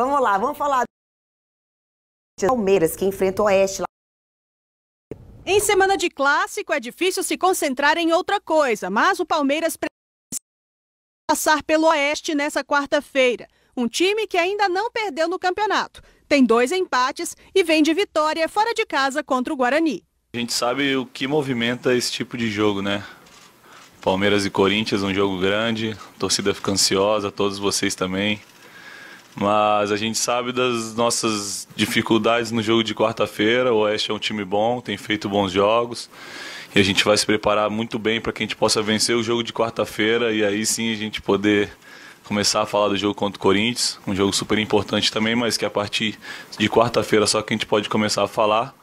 Vamos lá, vamos falar do Palmeiras, que enfrenta o Oeste lá. Em semana de clássico, é difícil se concentrar em outra coisa, mas o Palmeiras precisa passar pelo Oeste nessa quarta-feira. Um time que ainda não perdeu no campeonato. Tem dois empates e vem de vitória fora de casa contra o Guarani. A gente sabe o que movimenta esse tipo de jogo, né? Palmeiras e Corinthians, um jogo grande, a torcida fica ansiosa, todos vocês também. Mas a gente sabe das nossas dificuldades no jogo de quarta-feira. O Oeste é um time bom, tem feito bons jogos. E a gente vai se preparar muito bem para que a gente possa vencer o jogo de quarta-feira e aí sim a gente poder começar a falar do jogo contra o Corinthians, um jogo super importante também, mas que a partir de quarta-feira só que a gente pode começar a falar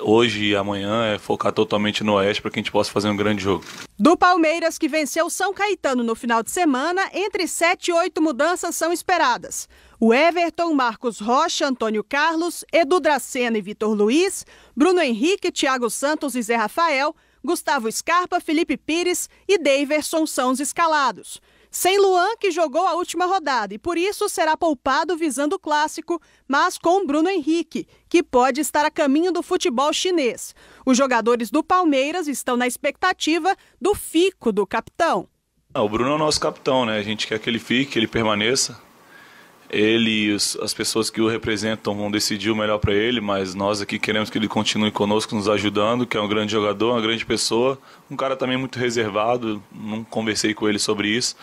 hoje e amanhã é focar totalmente no Oeste para que a gente possa fazer um grande jogo. Do Palmeiras, que venceu São Caetano no final de semana, entre 7 e 8 mudanças são esperadas. O Everton, Marcos Rocha, Antônio Carlos, Edu Dracena e Vitor Luiz, Bruno Henrique, Thiago Santos e Zé Rafael, Gustavo Scarpa, Felipe Pires e Daverson são os escalados. Sem Luan, que jogou a última rodada e por isso será poupado visando o clássico, mas com Bruno Henrique, que pode estar a caminho do futebol chinês. Os jogadores do Palmeiras estão na expectativa do fico do capitão. Ah, o Bruno é o nosso capitão, né? A gente quer que ele fique, que ele permaneça ele e as pessoas que o representam vão decidir o melhor para ele, mas nós aqui queremos que ele continue conosco, nos ajudando, que é um grande jogador, uma grande pessoa, um cara também muito reservado, não conversei com ele sobre isso,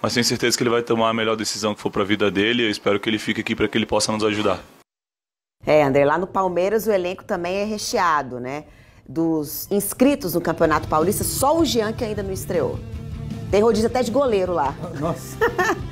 mas tenho certeza que ele vai tomar a melhor decisão que for para a vida dele, eu espero que ele fique aqui para que ele possa nos ajudar. É, André, lá no Palmeiras o elenco também é recheado, né? Dos inscritos no Campeonato Paulista, só o Jean que ainda não estreou. Tem rodízio até de goleiro lá. Nossa.